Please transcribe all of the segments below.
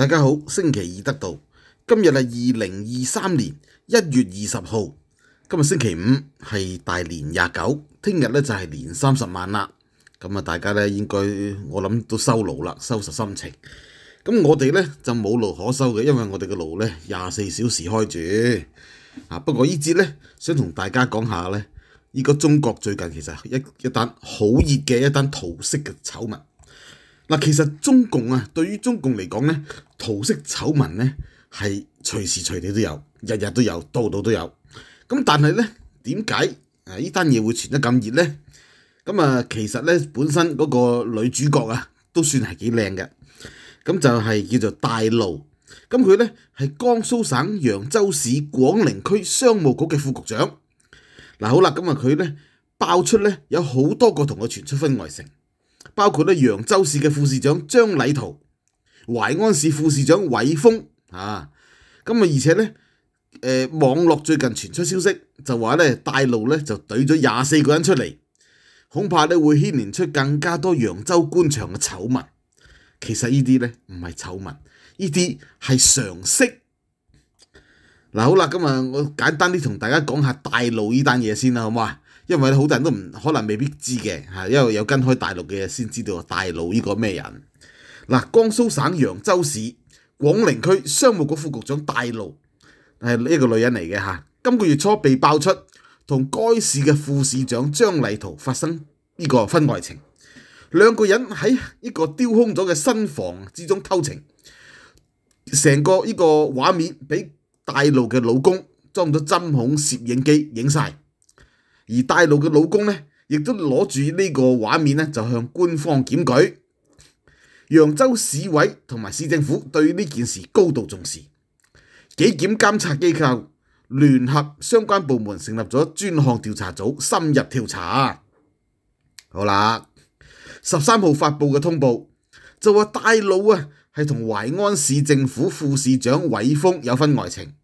大家好，星期二得到，今日系二零二三年一月二十号，今日星期五系大年廿九，听日咧就系年三十晚啦。咁啊，大家咧应该我谂都收炉啦，收拾心情。咁我哋咧就冇路可收嘅，因为我哋嘅炉咧廿四小时开住啊。不过呢节咧想同大家讲下咧，呢个中国最近其实一一单好热嘅一单桃色嘅丑闻。嗱，其實中共啊，對於中共嚟講咧，桃色醜聞咧係隨時隨地都有，日日都有，度度都有。咁但係咧，點解啊呢單嘢會傳得咁熱咧？咁啊，其實咧本身嗰個女主角啊，都算係幾靚嘅。咁就係叫做大路。咁佢咧係江蘇省揚州市廣陵區商務局嘅副局長。嗱，好啦，咁啊佢咧爆出咧有好多個同佢傳出婚外情。包括咧揚州市嘅副市長張禮圖、淮安市副市長魏峰啊，咁啊而且咧，诶，網絡最近傳出消息，就話咧大路咧就怼咗廿四個人出嚟，恐怕咧會牽連出更加多揚州官場嘅醜聞。其實呢啲咧唔係醜聞，呢啲係常識。嗱好啦，咁啊我簡單啲同大家講下大路呢單嘢先啦，好唔好啊？因為好多人都唔可能未必知嘅因為有跟開大陸嘅先知道大陸呢個咩人。嗱，江蘇省揚州市廣寧區商務局副局長大路係呢個女人嚟嘅今個月初被爆出同該市嘅副市長張麗圖發生呢個婚外情，兩個人喺呢個雕空咗嘅新房之中偷情，成個呢個畫面俾大路嘅老公裝咗針孔攝影機影曬。而大路嘅老公呢，亦都攞住呢個畫面呢，就向官方檢舉。揚州市委同埋市政府對呢件事高度重視，紀檢監察機構聯合相關部門成立咗專項調查組，深入調查。好啦，十三號發布嘅通報就話大路啊，係同淮安市政府副市長韦峰有分外情，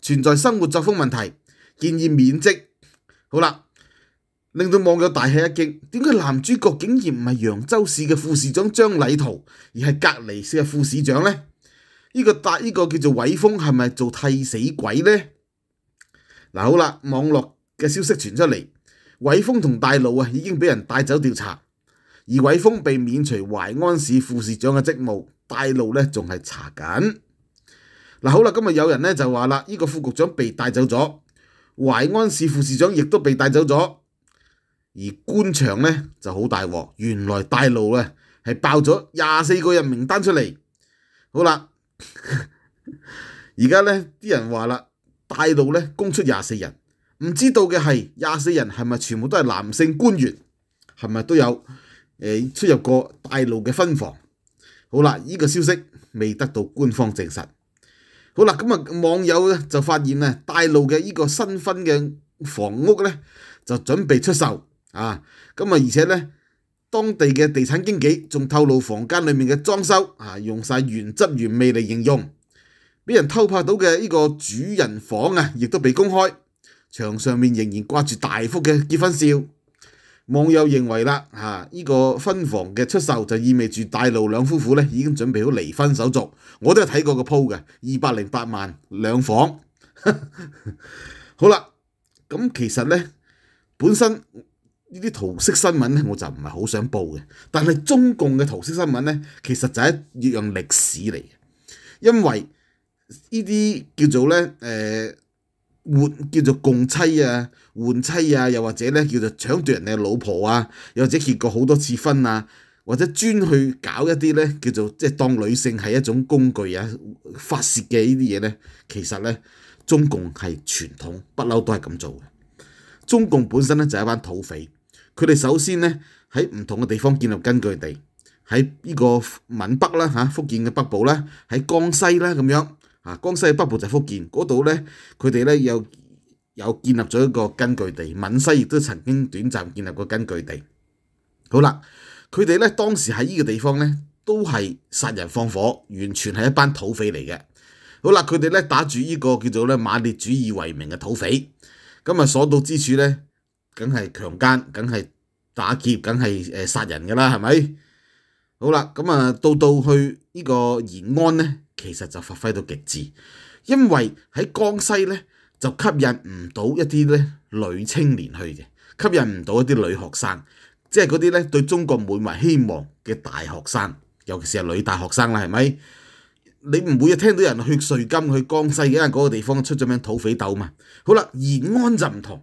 存在生活作風問題，建議免職。好啦。令到網友大吃一驚，點解男主角竟然唔係揚州市嘅副市長張禮圖，而係隔離嘅副市長呢？呢个搭呢個叫做偉峰係咪做替死鬼呢？嗱好啦，網絡嘅消息傳出嚟，偉峰同大路啊已經俾人帶走調查，而偉峰被免除淮安市副市長嘅職務，大路咧仲係查緊。嗱好啦，今日有人咧就話啦，呢個副局長被帶走咗，淮安市副市長亦都被帶走咗。而官場咧就好大鑊，原來大路呢係爆咗廿四個人名單出嚟。好啦，而家咧啲人話啦，大路咧供出廿四人，唔知道嘅係廿四人係咪全部都係男性官員，係咪都有出入過大路嘅分房？好啦，呢個消息未得到官方證實。好啦，咁啊網友咧就發現啊大路嘅呢個新婚嘅房屋咧就準備出售。啊！咁啊，而且咧，當地嘅地產經紀仲透露，房間裏面嘅裝修啊，用曬原汁原味嚟形容，俾人偷拍到嘅呢個主人房啊，亦都被公開，牆上面仍然掛住大幅嘅結婚照。網友認為啦，啊，呢個婚房嘅出售就意味住大路兩夫婦咧已經準備好離婚手續。我都有睇過個鋪嘅，二百零八萬兩房。好啦，咁其實咧，本身。呢啲桃色新聞咧，我就唔係好想報嘅。但係中共嘅桃色新聞咧，其實就係一樣歷史嚟嘅，因為呢啲叫做咧誒換叫做共妻啊、換妻啊，又或者咧叫做搶奪人哋嘅老婆啊，又或者結過好多次婚啊，或者專去搞一啲咧叫做即係當女性係一種工具啊發泄嘅呢啲嘢咧，其實咧中共係傳統不嬲都係咁做嘅。中共本身咧就係一班土匪。佢哋首先咧喺唔同嘅地方建立根據地，喺呢個閩北啦嚇，福建嘅北部啦，喺江西啦咁樣啊，江西嘅北部就係福建嗰度咧，佢哋咧又又建立咗一個根據地。閩西亦都曾經短暫建立過根據地。好啦，佢哋咧當時喺呢個地方咧都係殺人放火，完全係一班土匪嚟嘅。好啦，佢哋咧打住呢個叫做咧馬列主義為名嘅土匪，咁啊所到之處咧。梗係強姦，梗係打劫，梗係誒殺人㗎啦，係咪？好啦，咁啊到到去呢個延安咧，其實就發揮到極致，因為喺江西咧就吸引唔到一啲咧女青年去嘅，吸引唔到一啲女學生，即係嗰啲咧對中國滿懷希望嘅大學生，尤其是係女大學生啦，係咪？你唔會一聽到人血税金去江西嘅，因為嗰個地方出咗名土匪鬥嘛。好啦，延安就唔同。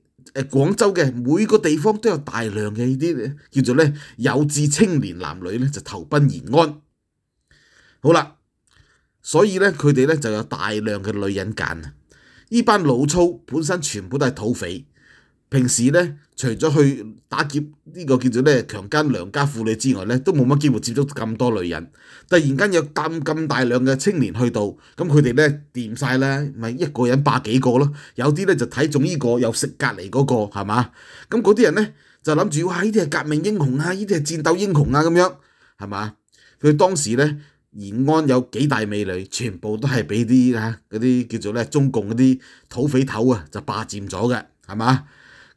誒廣州嘅每個地方都有大量嘅呢啲叫做咧有志青年男女咧就投奔延安，好啦，所以咧佢哋咧就有大量嘅女人揀，呢班老粗本身全部都係土匪。平時咧，除咗去打劫呢個叫做咧強姦良家婦女之外咧，都冇乜機會接觸咁多女人。突然間有咁咁大量嘅青年去到，咁佢哋咧掂曬咧，咪一個人霸幾個咯？有啲咧就睇中呢個，又食隔離嗰個，係嘛？咁嗰啲人咧就諗住哇，呢啲係革命英雄啊，呢啲係戰鬥英雄啊，咁樣係嘛？佢當時咧延安有幾大美女，全部都係俾啲啊嗰啲叫做咧中共嗰啲土匪頭啊就霸佔咗嘅，係嘛？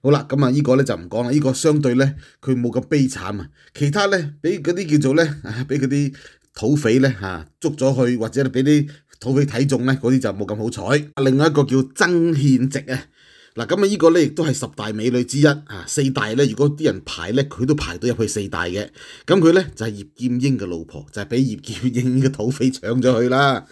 好啦，咁啊，呢个咧就唔讲啦，呢个相对咧佢冇咁悲惨啊，其他咧俾嗰啲叫做咧，啊俾嗰啲土匪咧吓捉咗去，或者俾啲土匪睇中咧，嗰啲就冇咁好彩。另外一个叫曾宪植啊，嗱咁啊依个咧亦都系十大美女之一啊，四大咧如果啲人排咧佢都排到入去四大嘅，咁佢咧就系叶剑英嘅老婆，就系俾叶剑英嘅土匪抢咗去啦。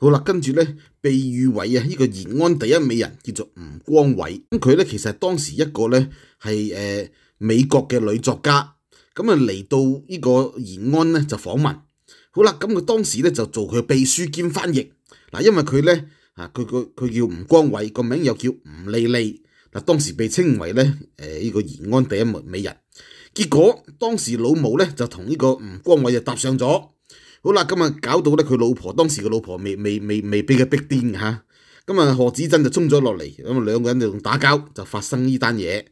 好啦，跟住咧，被譽為啊呢個延安第一美人，叫做吳光偉。咁佢咧其實係當時一個咧係誒美國嘅女作家，咁啊嚟到呢個延安咧就訪問。好啦，咁佢當時咧就做佢嘅秘書兼翻譯嗱，因為佢咧啊佢佢佢叫吳光偉，個名又叫吳丽丽。嗱，當時被稱為咧誒呢個延安第一美人。結果當時老毛咧就同呢個吳光偉就搭上咗。好啦，今日搞到咧，佢老婆當時嘅老婆未未未未俾佢逼癫吓，咁啊何子珍就冲咗落嚟，咁啊兩個人就打交，就發生呢單嘢。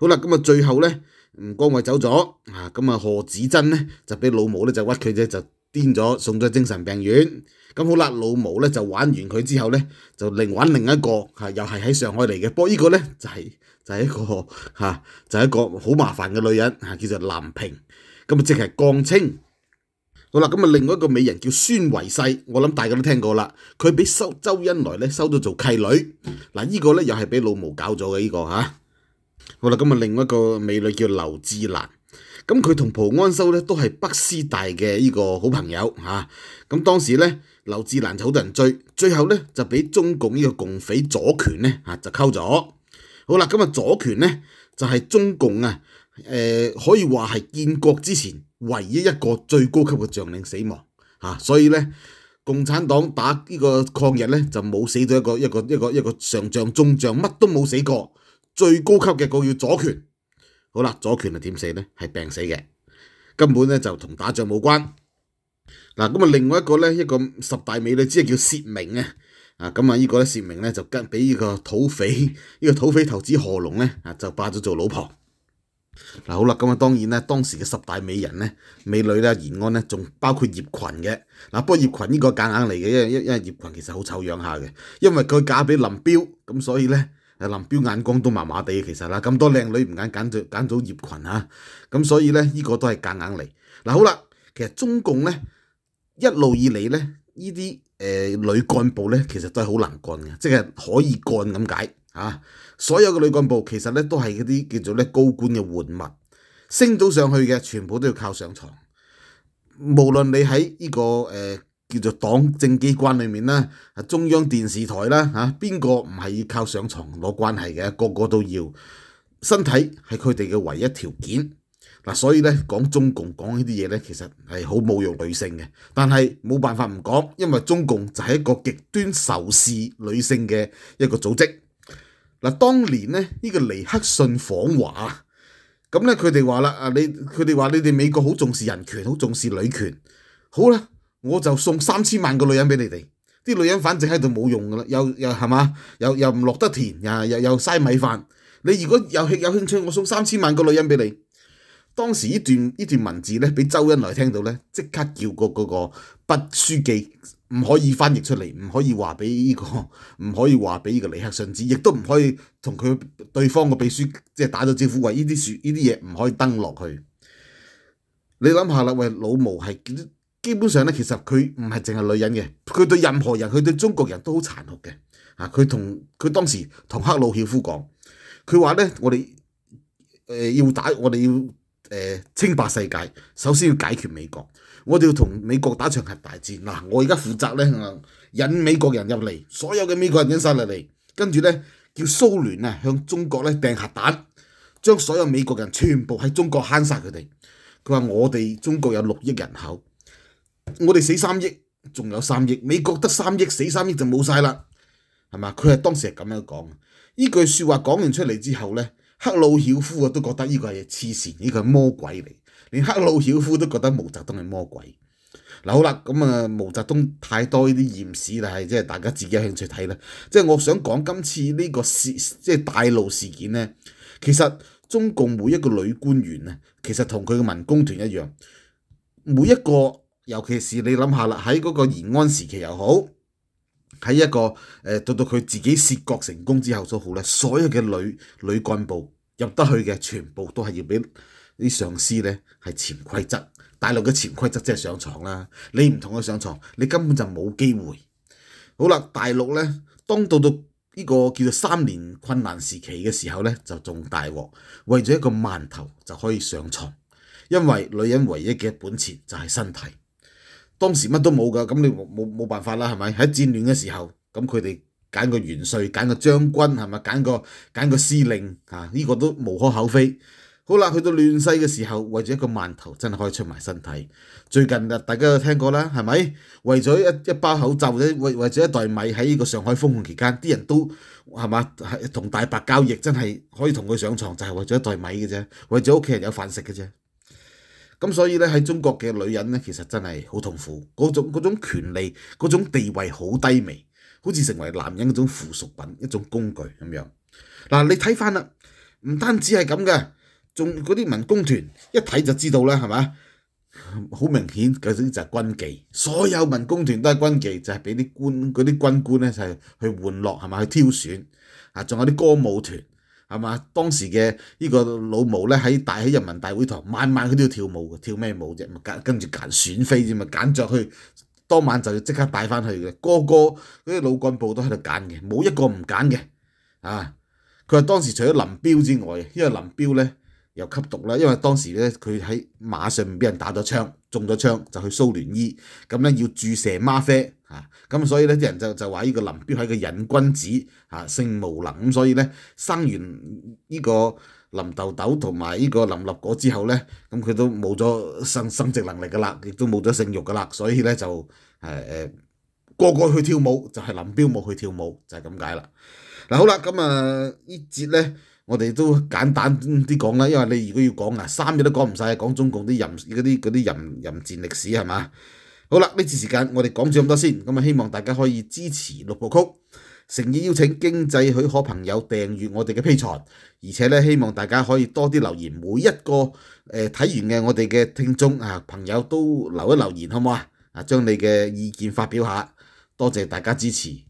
好啦，咁啊最後咧，吴光伟走咗，啊咁啊何子珍咧就俾老母咧就屈佢啫，就癲咗，送咗精神病院。咁好啦，老母咧就玩完佢之後咧，就另玩另一個，吓，又係喺上海嚟嘅。不過呢個咧就係就係一個嚇就係一個好麻煩嘅女人嚇，叫做藍平，咁啊即係降清。好啦，咁啊，另外一个美人叫孙维世，我谂大家都听过啦。佢俾收周恩来咧，收咗做契女。嗱，呢个咧又系俾老毛搞咗嘅呢个吓。好啦，咁啊，另外一个美女叫刘志兰，咁佢同蒲安修咧都系北师大嘅呢个好朋友吓。咁当时咧，刘志兰就好多人追，最后咧就俾中共呢个共匪左权咧吓就沟咗。好啦，咁啊，左权咧就系中共啊，诶，可以话系建国之前。唯一一個最高級嘅將領死亡嚇，所以咧，共產黨打呢個抗日咧就冇死咗一個一個一個一個上將中將乜都冇死過，最高級嘅嗰個左權，好啦，左權係點死咧係病死嘅，根本咧就同打仗冇關。嗱咁啊，另外一個咧一個十大美女之一叫薛明啊，啊咁啊呢個咧薛明咧就跟俾呢個土匪呢個土匪頭子何龍咧啊就霸咗做老婆。嗱好啦，咁啊，当然咧，当时嘅十大美人咧，美女咧，延安咧，仲包括叶群嘅。嗱，不过叶群呢个夹硬嚟嘅，因为因为叶群其实好丑样下嘅，因为佢嫁俾林彪，咁所以咧，林彪眼光都麻麻地，其实啦，咁多靓女唔揀拣做拣做叶群啊，咁所以咧呢个都系夹硬嚟。嗱好啦，其实中共咧一路以嚟咧呢啲诶女干部咧，其实都系好能干嘅，即系可以干咁解。啊！所有嘅女幹部其實咧都係嗰啲叫做咧高官嘅玩物，升到上去嘅全部都要靠上床。無論你喺呢個誒叫做黨政機關裏面啦，中央電視台啦，嚇邊個唔係要靠上床攞關係嘅？個個都要身體係佢哋嘅唯一條件嗱。所以咧講中共講呢啲嘢咧，其實係好侮辱女性嘅，但係冇辦法唔講，因為中共就係一個極端仇視女性嘅一個組織。嗱，當年咧，呢個尼克遜訪華，咁咧佢哋話啦，啊你佢哋話你哋美國好重視人權，好重視女權，好啦，我就送三千萬個女人俾你哋，啲女人反正喺度冇用噶啦，又又係嘛，又又唔落得田，又又又嘥米飯，你如果有興有興趣，我送三千萬個女人俾你。當時呢段呢段文字咧，俾周恩來聽到咧，即刻叫個嗰個筆書記唔可以翻譯出嚟，唔可以話俾呢個，唔可以話俾呢個李克信知，亦都唔可以同佢對方個秘書即係打咗招呼，話呢啲書呢啲嘢唔可以登落去。你諗下啦，喂，老毛係基本上咧，其實佢唔係淨係女人嘅，佢對任何人，佢對中國人都好殘酷嘅。啊，佢同佢當時同克魯曉夫講，佢話咧，我哋誒要打，我哋要。誒清霸世界，首先要解決美國，我哋要同美國打場核大戰。嗱，我而家負責咧，引美國人入嚟，所有嘅美國人引曬入嚟，跟住咧叫蘇聯啊向中國咧掟核彈，將所有美國人全部喺中國慳晒。佢哋。佢話我哋中國有六億人口，我哋死三億，仲有三億，美國得三億，死三億就冇曬啦，係嘛？佢係當時係咁樣講。依句説話講完出嚟之後咧。黑魯曉夫啊，都覺得呢個係黐線，呢個係魔鬼嚟。連黑魯曉夫都覺得毛澤東係魔鬼。嗱好啦，咁啊，毛澤東太多呢啲厭史，但係即係大家自己有興趣睇啦。即係我想講今次呢個事，即係大路事件呢，其實中共每一個女官員呢，其實同佢嘅民工團一樣，每一個，尤其是你諗下啦，喺嗰個延安時期又好。喺一個誒到到佢自己涉國成功之後都好咧，所有嘅女女幹部入得去嘅全部都係要俾啲上司咧係潛規則。大陸嘅潛規則即係上床啦，你唔同佢上床，你根本就冇機會。好啦，大陸咧，當到到呢個叫做三年困難時期嘅時候咧，就中大鑊。為咗一個饅頭就可以上床，因為女人唯一嘅本錢就係身體。當時乜都冇噶，咁你冇冇辦法啦，係咪？喺戰亂嘅時候，咁佢哋揀個元帥、揀個將軍係咪？揀個揀個司令啊，呢個都無可厚非。好啦，去到亂世嘅時候，為咗一個饅頭真係可以出埋身體。最近啊，大家有聽過啦，係咪？為咗一一包口罩或者為為咗一袋米喺呢個上海封控期間，啲人都係嘛同大白交易，真係可以同佢上床，就係為咗一袋米嘅啫，為咗屋企人有飯食嘅啫。咁所以咧喺中國嘅女人咧，其實真係好痛苦，嗰種嗰種權利、嗰種地位好低微，好似成為男人嗰種附屬品、一種工具咁樣。嗱，你睇翻啦，唔單止係咁嘅，仲嗰啲民工團一睇就知道啦，係嘛？好明顯嗰啲就係軍妓，所有民工團都係軍妓，就係俾啲官嗰啲軍官咧就係去玩樂係嘛，去挑選啊，仲有啲歌舞團。係嘛？當時嘅呢個老毛咧，喺大喺人民大會堂晚晚佢都要跳舞嘅，跳咩舞啫？咪揀跟住揀選妃啫，嘛，揀着去。當晚就要即刻帶翻去嘅，個個嗰啲老幹部都喺度揀嘅，冇一個唔揀嘅。啊！佢話當時除咗林彪之外，因為林彪咧。又吸毒啦，因為當時咧，佢喺馬上面俾人打咗槍，中咗槍就去蘇聯醫，咁咧要注射嗎啡嚇，咁所以咧啲人就就話呢個林彪係個隱君子嚇，性無能，咁所以咧生完呢個林豆豆同埋呢個林立果之後咧，咁佢都冇咗生生殖能力噶啦，亦都冇咗性慾噶啦，所以咧就誒誒個個去跳舞，就係林彪冇去跳舞，就係咁解啦。嗱好啦，咁啊呢節咧。我哋都簡單啲講啦，因為你如果要講啊，三日都講唔曬，講中共啲淫嗰啲嗰啲淫任戰歷史係嘛？好啦，呢次時間我哋講住咁多先，咁啊希望大家可以支持六部曲，誠意邀請經濟許可朋友訂閱我哋嘅 P 材，而且咧希望大家可以多啲留言，每一個誒睇完嘅我哋嘅聽眾啊朋友都留一留言好唔好啊？啊將你嘅意見發表下，多謝大家支持。